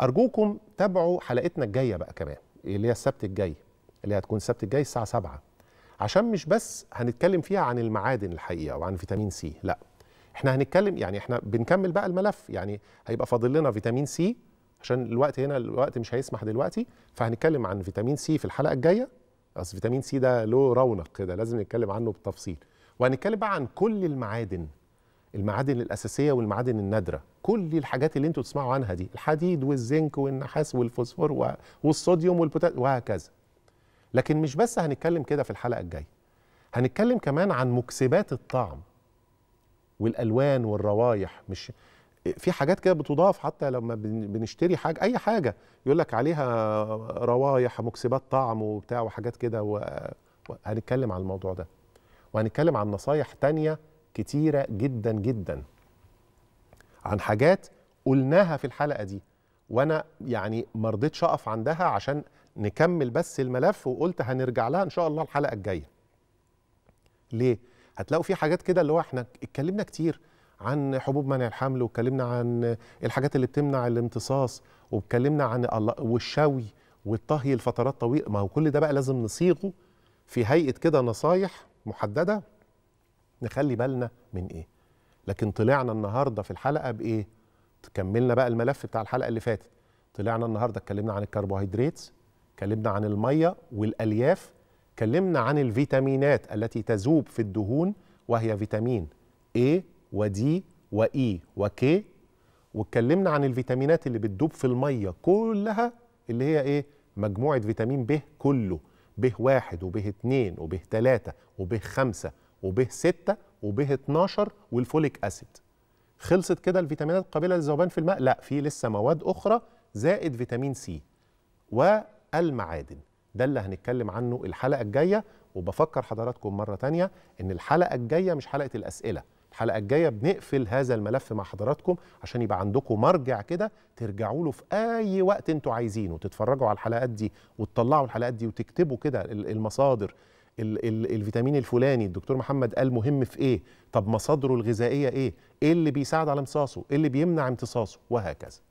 أرجوكم تابعوا حلقتنا الجاية بقى كمان اللي هي السبت الجاي اللي هتكون السبت الجاي الساعة 7 عشان مش بس هنتكلم فيها عن المعادن الحقيقة وعن فيتامين سي لا احنا هنتكلم يعني احنا بنكمل بقى الملف يعني هيبقى فاضل لنا فيتامين سي عشان الوقت هنا الوقت مش هيسمح دلوقتي فهنتكلم عن فيتامين سي في الحلقة الجاية اصل فيتامين سي ده له رونق كده لازم نتكلم عنه بالتفصيل وهنتكلم بقى عن كل المعادن المعادن الاساسيه والمعادن النادره كل الحاجات اللي انتوا تسمعوا عنها دي الحديد والزنك والنحاس والفوسفور والصوديوم والبوتاسيوم وهكذا لكن مش بس هنتكلم كده في الحلقه الجايه هنتكلم كمان عن مكسبات الطعم والالوان والروايح مش في حاجات كده بتضاف حتى لما بنشتري حاجه اي حاجه يقول لك عليها روايح مكسبات طعم وبتاع وحاجات كده وهنتكلم عن الموضوع ده وهنتكلم عن نصايح تانيه كتيره جدا جدا عن حاجات قلناها في الحلقه دي وانا يعني ما رضيتش اقف عندها عشان نكمل بس الملف وقلت هنرجع لها ان شاء الله الحلقه الجايه ليه هتلاقوا في حاجات كده اللي هو احنا اتكلمنا كتير عن حبوب منع الحمل واتكلمنا عن الحاجات اللي بتمنع الامتصاص واتكلمنا عن والشوي والطهي لفترات طويله ما هو كل ده بقى لازم نصيغه في هيئه كده نصايح محدده نخلي بالنا من ايه لكن طلعنا النهارده في الحلقه بايه كملنا بقى الملف بتاع الحلقه اللي فاتت طلعنا النهارده اتكلمنا عن الكربوهيدرات اتكلمنا عن الميه والالياف اتكلمنا عن الفيتامينات التي تذوب في الدهون وهي فيتامين A E و K واتكلمنا عن الفيتامينات اللي بتدوب في الميه كلها اللي هي ايه مجموعه فيتامين ب كله ب واحد وب اتنين وب تلاته وب خمسه وبه 6 وبه 12 والفوليك اسيد خلصت كده الفيتامينات القابله للذوبان في الماء لا في لسه مواد اخرى زائد فيتامين سي والمعادن ده اللي هنتكلم عنه الحلقه الجايه وبفكر حضراتكم مره تانية ان الحلقه الجايه مش حلقه الاسئله الحلقه الجايه بنقفل هذا الملف مع حضراتكم عشان يبقى عندكم مرجع كده ترجعوا له في اي وقت انتوا عايزينه تتفرجوا على الحلقات دي وتطلعوا الحلقات دي وتكتبوا كده المصادر ال ال الفيتامين الفلاني الدكتور محمد قال مهم في ايه طب مصادره الغذائيه ايه ايه اللي بيساعد على امتصاصه ايه اللي بيمنع امتصاصه وهكذا